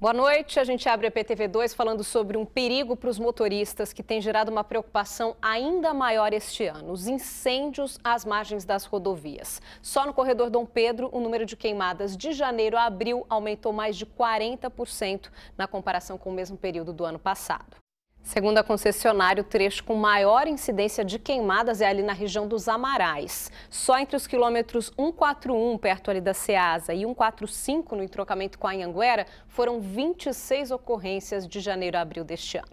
Boa noite. A gente abre a PTV2 falando sobre um perigo para os motoristas que tem gerado uma preocupação ainda maior este ano: os incêndios às margens das rodovias. Só no corredor Dom Pedro, o número de queimadas de janeiro a abril aumentou mais de 40% na comparação com o mesmo período do ano passado. Segundo a concessionária, o trecho com maior incidência de queimadas é ali na região dos Amarais. Só entre os quilômetros 141, perto ali da Ceasa, e 145, no entrocamento com a Anhanguera, foram 26 ocorrências de janeiro a abril deste ano.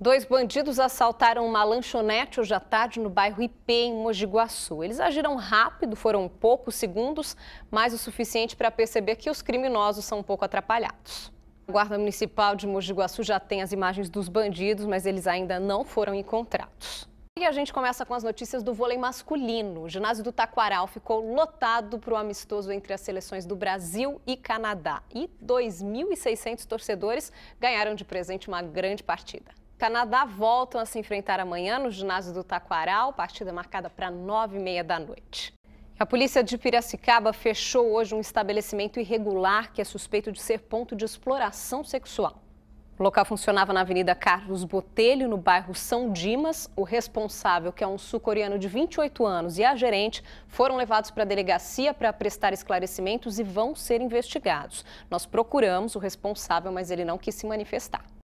Dois bandidos assaltaram uma lanchonete hoje à tarde no bairro Ipê, em Mojiguaçu. Eles agiram rápido, foram poucos segundos, mas o suficiente para perceber que os criminosos são um pouco atrapalhados. A Guarda Municipal de Mogi Guaçu já tem as imagens dos bandidos, mas eles ainda não foram encontrados. E a gente começa com as notícias do vôlei masculino. O ginásio do Taquaral ficou lotado para o amistoso entre as seleções do Brasil e Canadá. E 2.600 torcedores ganharam de presente uma grande partida. Canadá voltam a se enfrentar amanhã no ginásio do Taquaral, partida marcada para 9h30 da noite. A polícia de Piracicaba fechou hoje um estabelecimento irregular que é suspeito de ser ponto de exploração sexual. O local funcionava na Avenida Carlos Botelho, no bairro São Dimas. O responsável, que é um sul-coreano de 28 anos, e a gerente foram levados para a delegacia para prestar esclarecimentos e vão ser investigados. Nós procuramos o responsável, mas ele não quis se manifestar.